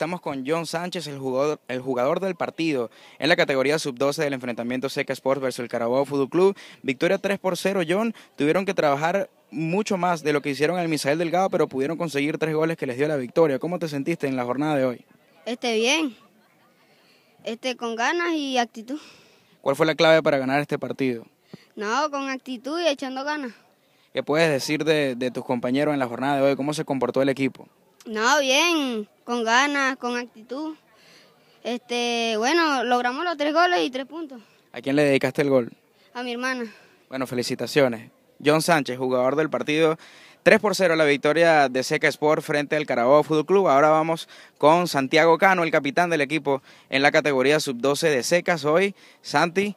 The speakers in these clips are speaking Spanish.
Estamos con John Sánchez, el jugador, del partido en la categoría sub-12 del enfrentamiento Seca Sports versus el Carabao Fútbol Club. Victoria 3 por 0, John. Tuvieron que trabajar mucho más de lo que hicieron el Misael Delgado, pero pudieron conseguir tres goles que les dio la victoria. ¿Cómo te sentiste en la jornada de hoy? Esté bien. Este con ganas y actitud. ¿Cuál fue la clave para ganar este partido? No, con actitud y echando ganas. ¿Qué puedes decir de tus compañeros en la jornada de hoy? ¿Cómo se comportó el equipo? No, bien, con ganas, con actitud. Este, bueno, logramos los tres goles y tres puntos. ¿A quién le dedicaste el gol? A mi hermana. Bueno, felicitaciones. John Sánchez, jugador del partido. 3 por 0 la victoria de Seca Sport frente al Carabobo Fútbol Club. Ahora vamos con Santiago Cano, el capitán del equipo en la categoría sub-12 de Secas. Hoy, Santi,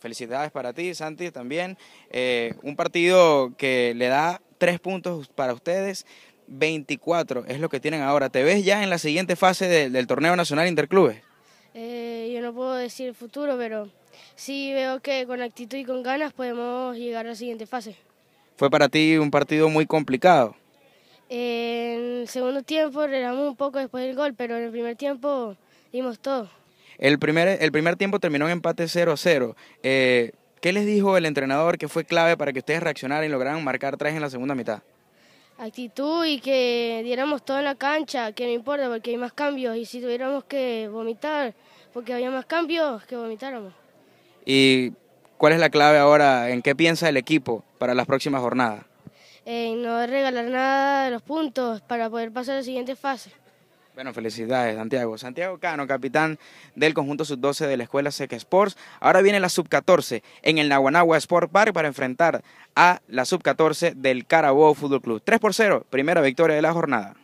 felicidades para ti, Santi también. Eh, un partido que le da tres puntos para ustedes, 24 es lo que tienen ahora. ¿Te ves ya en la siguiente fase del torneo nacional interclubes? Eh, yo no puedo decir el futuro, pero sí veo que con actitud y con ganas podemos llegar a la siguiente fase. ¿Fue para ti un partido muy complicado? en el segundo tiempo relamos un poco después del gol, pero en el primer tiempo dimos todo. El primer, el primer tiempo terminó en empate 0-0. Eh, ¿Qué les dijo el entrenador que fue clave para que ustedes reaccionaran y lograran marcar tres en la segunda mitad? actitud y que diéramos todo en la cancha, que no importa porque hay más cambios y si tuviéramos que vomitar porque había más cambios, que vomitáramos. ¿Y cuál es la clave ahora? ¿En qué piensa el equipo para las próximas jornadas? En no regalar nada de los puntos para poder pasar a la siguiente fase. Bueno, felicidades, Santiago. Santiago Cano, capitán del conjunto sub-12 de la escuela Seca Sports. Ahora viene la sub-14 en el Naguanagua Sport Park para enfrentar a la sub-14 del Carabobo Fútbol Club. 3 por 0, primera victoria de la jornada.